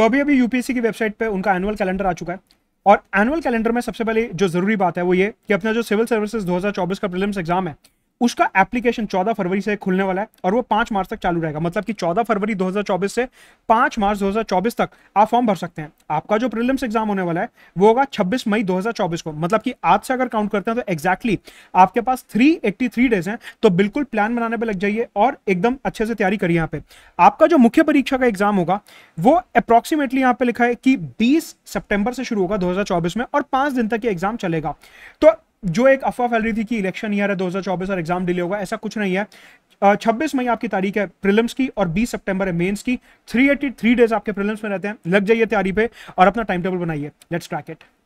तो अभी अभी यूपीएससी की वेबसाइट पर उनका एनुअल कैलेंडर आ चुका है और एनुअल कैलेंडर में सबसे पहले जो जरूरी बात है वो ये कि अपना जो सिविल सर्विसेज 2024 का प्रीलिम्स एग्जाम है उसका एप्लीकेशन 14 फरवरी से खुलने वाला है और वो 5 मार्च तक चालू रहेगा मतलब कि 14 फरवरी 2024 से 5 मार्च 2024 तक आप फॉर्म भर सकते हैं आपका जो प्रीलिम्स एग्जाम होने वाला है वो होगा 26 मई 2024 को मतलब कि आज से अगर काउंट करते हैं तो एग्जैक्टली exactly आपके पास 383 डेज हैं तो बिल्कुल प्लान बनाने पर लग जाइए और एकदम अच्छे से तैयारी करिए यहाँ पे आपका जो मुख्य परीक्षा का एग्जाम होगा वो अप्रोक्सीमेटली यहाँ पे लिखा है कि बीस सेप्टेम्बर से शुरू होगा दो में और पांच दिन तक ये एग्जाम चलेगा तो जो एक अफवाह फैल रही थी कि इलेक्शन ईयर है 2024 और एग्जाम डिले होगा ऐसा कुछ नहीं है छब्बीस मई आपकी तारीख है प्रिलिम्स की और 20 सितंबर है मेंस की 383 डेज आपके प्रिलिम्स में रहते हैं लग जाइए तैयारी पे और अपना टाइम टेबल बनाइए लेट्स क्रैक इट